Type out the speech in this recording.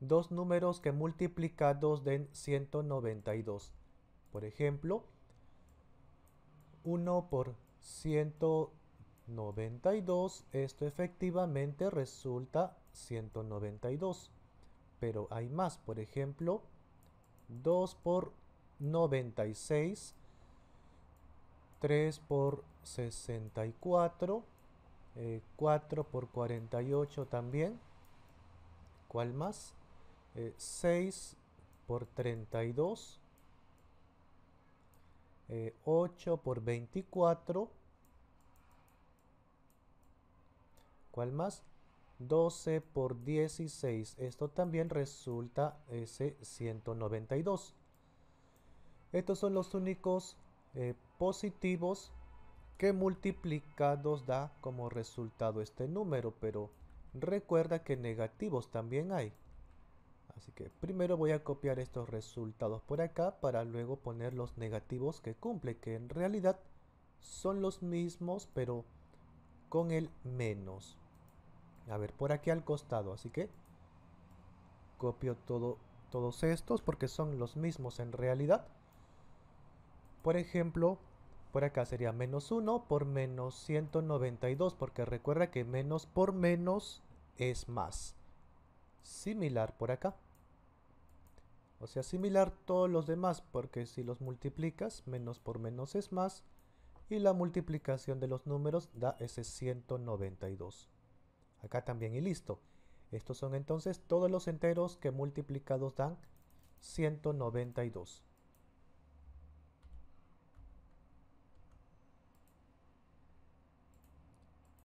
dos números que multiplicados den 192. Por ejemplo, 1 por 192, esto efectivamente resulta 192. Pero hay más, por ejemplo, 2 por 96, 3 por 64, 4 eh, por 48 también. ¿Cuál más? 6 eh, por 32, 8 eh, por 24, ¿cuál más? 12 por 16, esto también resulta ese 192. Estos son los únicos eh, positivos que multiplicados da como resultado este número, pero recuerda que negativos también hay. Así que primero voy a copiar estos resultados por acá para luego poner los negativos que cumple, que en realidad son los mismos pero con el menos. A ver, por aquí al costado, así que copio todo, todos estos porque son los mismos en realidad. Por ejemplo, por acá sería menos 1 por menos 192 porque recuerda que menos por menos es más. Similar por acá. O sea, similar todos los demás, porque si los multiplicas, menos por menos es más, y la multiplicación de los números da ese 192. Acá también y listo. Estos son entonces todos los enteros que multiplicados dan 192.